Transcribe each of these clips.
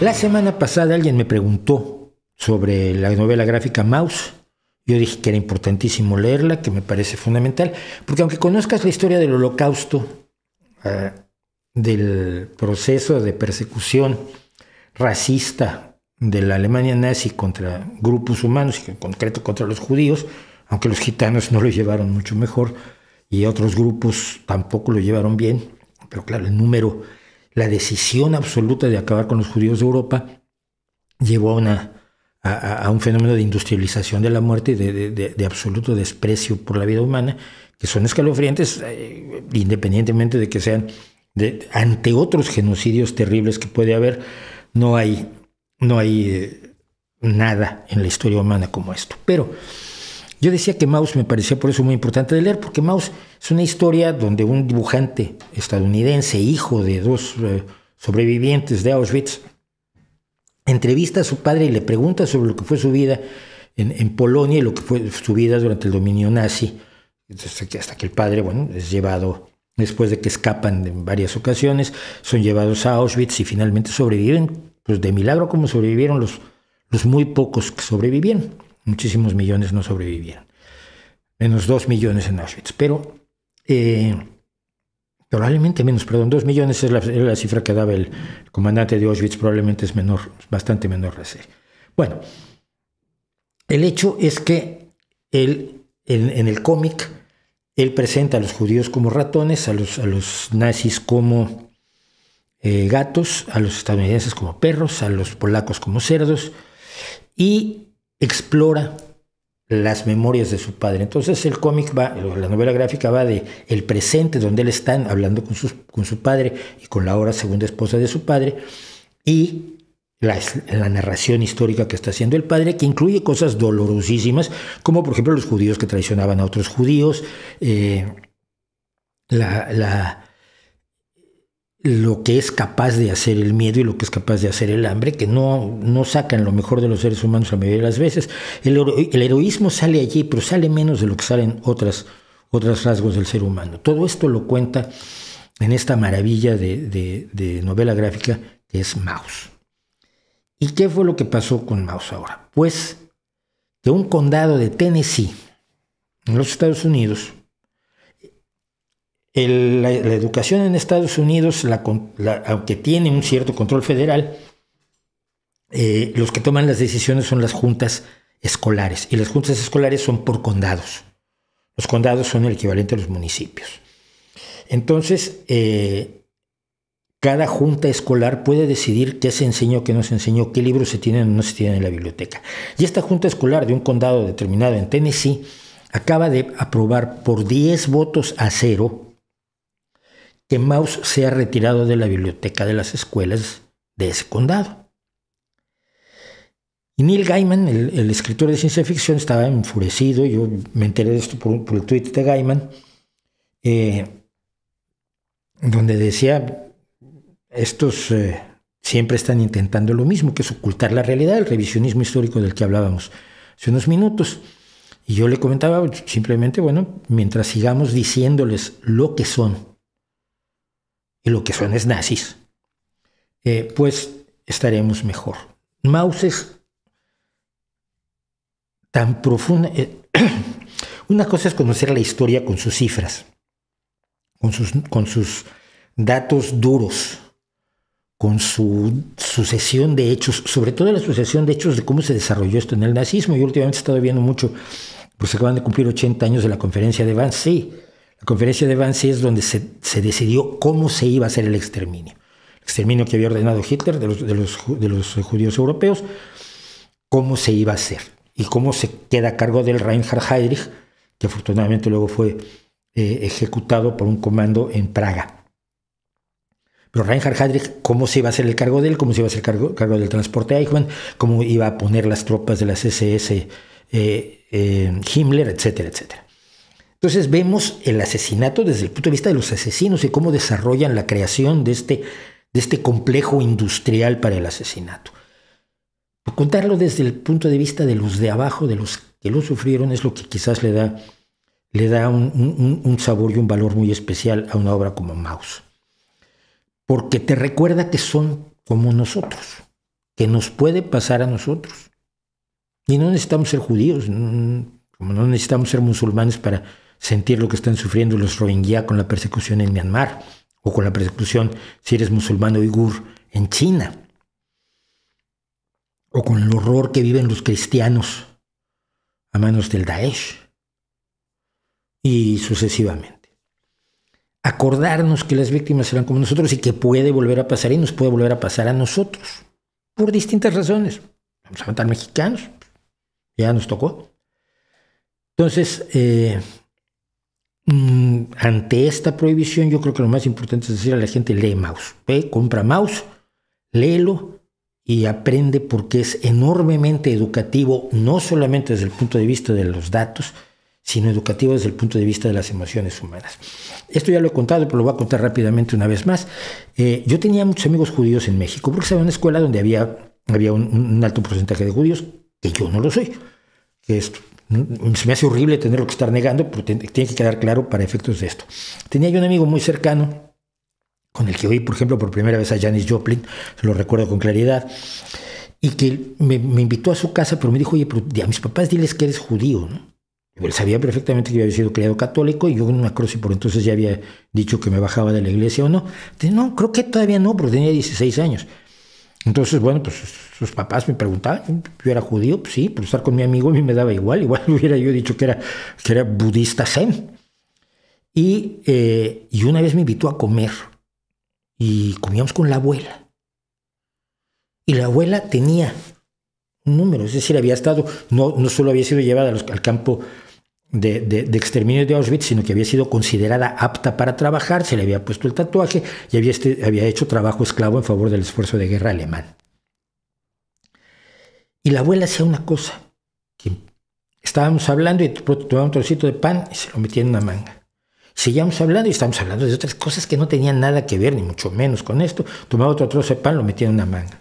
La semana pasada alguien me preguntó sobre la novela gráfica Maus. Yo dije que era importantísimo leerla, que me parece fundamental, porque aunque conozcas la historia del holocausto, ah, del proceso de persecución racista de la Alemania nazi contra grupos humanos y en concreto contra los judíos, aunque los gitanos no lo llevaron mucho mejor y otros grupos tampoco lo llevaron bien, pero claro, el número la decisión absoluta de acabar con los judíos de Europa llevó a, un fenómeno de industrialización de la muerte y de, absoluto desprecio por la vida humana, que son escalofriantes eh, independientemente de que sean ante otros genocidios terribles que puede haber, no hay, no hay eh, nada en la historia humana como esto. Pero yo decía que Maus me parecía por eso muy importante de leer, porque Maus es una historia donde un dibujante estadounidense, hijo de dos eh, sobrevivientes de Auschwitz, entrevista a su padre y le pregunta sobre lo que fue su vida en, Polonia y lo que fue su vida durante el dominio nazi, hasta que el padre, bueno, es llevado después de que escapan en varias ocasiones, son llevados a Auschwitz y finalmente sobreviven, pues de milagro como sobrevivieron los, los muy pocos que sobrevivieron. Muchísimos millones no sobrevivieron. Menos dos millones en Auschwitz. Pero eh, probablemente menos, perdón, dos millones es la, cifra que daba el comandante de Auschwitz, probablemente es menor, bastante menor la Bueno, el hecho es que él, en, el cómic, él presenta a los judíos como ratones, a los, a los nazis como eh, gatos, a los estadounidenses como perros, a los polacos como cerdos, y explora las memorias de su padre. Entonces el cómic va, la novela gráfica va de el presente, donde él está hablando con, con su padre y con la ahora segunda esposa de su padre, y la, narración histórica que está haciendo el padre, que incluye cosas dolorosísimas, como por ejemplo los judíos que traicionaban a otros judíos, eh, la, lo que es capaz de hacer el miedo y lo que es capaz de hacer el hambre, que no, sacan lo mejor de los seres humanos a mayoría de las veces. El, heroísmo sale allí, pero sale menos de lo que salen otras, otros rasgos del ser humano. Todo esto lo cuenta en esta maravilla de, novela gráfica que es Mouse ¿Y qué fue lo que pasó con Maus ahora? Pues que un condado de Tennessee, en los Estados Unidos, la, educación en Estados Unidos, aunque tiene un cierto control federal, eh, los que toman las decisiones son las juntas escolares. Y las juntas escolares son por condados. Los condados son el equivalente a los municipios. Entonces, eh, cada junta escolar puede decidir qué se enseñó, qué no se enseñó, qué libros se tienen o no se tienen en la biblioteca. Y esta junta escolar de un condado determinado en Tennessee acaba de aprobar por 10 votos a cero que Maus sea retirado de la biblioteca de las escuelas de ese condado. Y Neil Gaiman, el, escritor de ciencia ficción, estaba enfurecido. Yo me enteré de esto por, el tweet de Gaiman, eh, donde decía: estos eh, siempre están intentando lo mismo, que es ocultar la realidad, el revisionismo histórico del que hablábamos hace unos minutos. Y yo le comentaba simplemente, bueno, mientras sigamos diciéndoles lo que son lo que son es nazis, eh, pues estaremos mejor. es tan profunda... Eh, una cosa es conocer la historia con sus cifras, con sus, con sus datos duros, con su sucesión de hechos, sobre todo la sucesión de hechos de cómo se desarrolló esto en el nazismo. Yo últimamente he estado viendo mucho, pues acaban de cumplir 80 años de la conferencia de Vance, sí, la conferencia de Wannsee es donde se, decidió cómo se iba a hacer el exterminio. El exterminio que había ordenado Hitler de los, judíos europeos, cómo se iba a hacer y cómo se queda a cargo del Reinhard Heydrich, que afortunadamente luego fue eh, ejecutado por un comando en Praga. Pero Reinhard Heydrich, cómo se iba a hacer el cargo de él, cómo se iba a hacer el cargo, del transporte Eichmann, cómo iba a poner las tropas de las SS eh, eh, Himmler, etcétera, etcétera. Entonces vemos el asesinato desde el punto de vista de los asesinos y cómo desarrollan la creación de este, de este complejo industrial para el asesinato. contarlo desde el punto de vista de los de abajo, de los que lo sufrieron, es lo que quizás le da, le da un, sabor y un valor muy especial a una obra como Maus. Porque te recuerda que son como nosotros, que nos puede pasar a nosotros. Y no necesitamos ser judíos, como no necesitamos ser musulmanes para, sentir lo que están sufriendo los Rohingya con la persecución en Myanmar o con la persecución si eres musulmán o uigur en China o con el horror que viven los cristianos a manos del Daesh y sucesivamente. Acordarnos que las víctimas serán como nosotros y que puede volver a pasar y nos puede volver a pasar a nosotros por distintas razones. Vamos a matar mexicanos, ya nos tocó. Entonces, eh, Mm, ante esta prohibición, yo creo que lo más importante es decir a la gente, lee mouse, compra mouse, léelo y aprende porque es enormemente educativo, no solamente desde el punto de vista de los datos, sino educativo desde el punto de vista de las emociones humanas. Esto ya lo he contado, pero lo voy a contar rápidamente una vez más. Eh, yo tenía muchos amigos judíos en México, porque estaba una escuela donde había, había un, alto porcentaje de judíos, que yo no lo soy, que es Mm, se me hace horrible tenerlo que estar negando, pero tiene que quedar claro para efectos de esto. Tenía yo un amigo muy cercano, con el que oí, por ejemplo, por primera vez a Janis Joplin, se lo recuerdo con claridad, y que me, invitó a su casa, pero me dijo, oye, a mis papás diles que eres judío, ¿no? Él sabía perfectamente que yo había sido criado católico y yo no me acuerdo si por entonces ya había dicho que me bajaba de la iglesia o no. no, creo que todavía no, pero tenía 16 años. Entonces, bueno, pues sus papás me preguntaban, yo era judío, pues sí, por estar con mi amigo a mí me daba igual, igual hubiera yo dicho que era, que era budista zen. Y, eh, y una vez me invitó a comer y comíamos con la abuela. Y la abuela tenía un número, es decir, había estado, no, no solo había sido llevada al campo de, exterminio de Auschwitz, sino que había sido considerada apta para trabajar, se le había puesto el tatuaje y había, este, hecho trabajo esclavo en favor del esfuerzo de guerra alemán. Y la abuela hacía una cosa, estábamos hablando y tomaba un trocito de pan y se lo metía en una manga. Seguíamos hablando y estábamos hablando de otras cosas que no tenían nada que ver, ni mucho menos con esto. Tomaba otro trozo de pan, lo metía en una manga.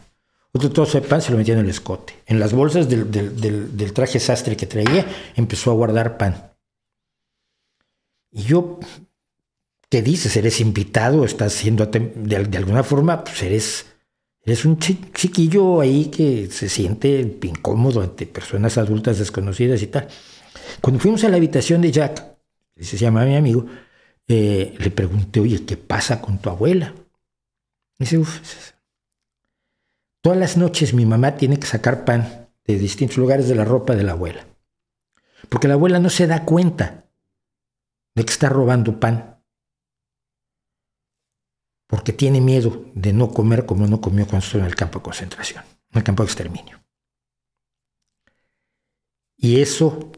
Todo todo pan se lo metía en el escote. En las bolsas del, traje sastre que traía, empezó a guardar pan. Y yo, ¿qué dices? ¿Eres invitado? ¿Estás siendo de, de alguna forma? Pues eres, eres un chiquillo ahí que se siente incómodo ante personas adultas desconocidas y tal. Cuando fuimos a la habitación de Jack, que se llama mi amigo, eh, le pregunté, oye, ¿qué pasa con tu abuela? dice, uff, Todas las noches mi mamá tiene que sacar pan de distintos lugares de la ropa de la abuela. Porque la abuela no se da cuenta de que está robando pan. Porque tiene miedo de no comer como no comió cuando estuvo en el campo de concentración, en el campo de exterminio. Y eso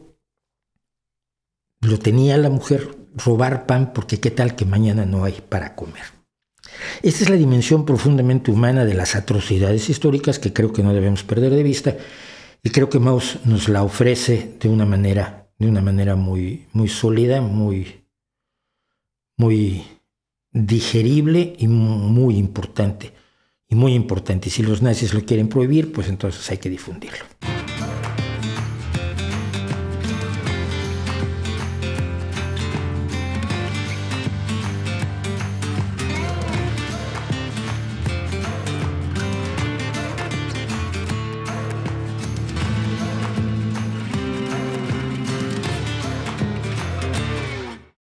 lo tenía la mujer, robar pan, porque qué tal que mañana no hay para comer. Esta es la dimensión profundamente humana de las atrocidades históricas que creo que no debemos perder de vista y creo que Maus nos la ofrece de una manera, de una manera muy, muy sólida, muy, muy digerible y muy importante. Y muy importante, y si los nazis lo quieren prohibir, pues entonces hay que difundirlo.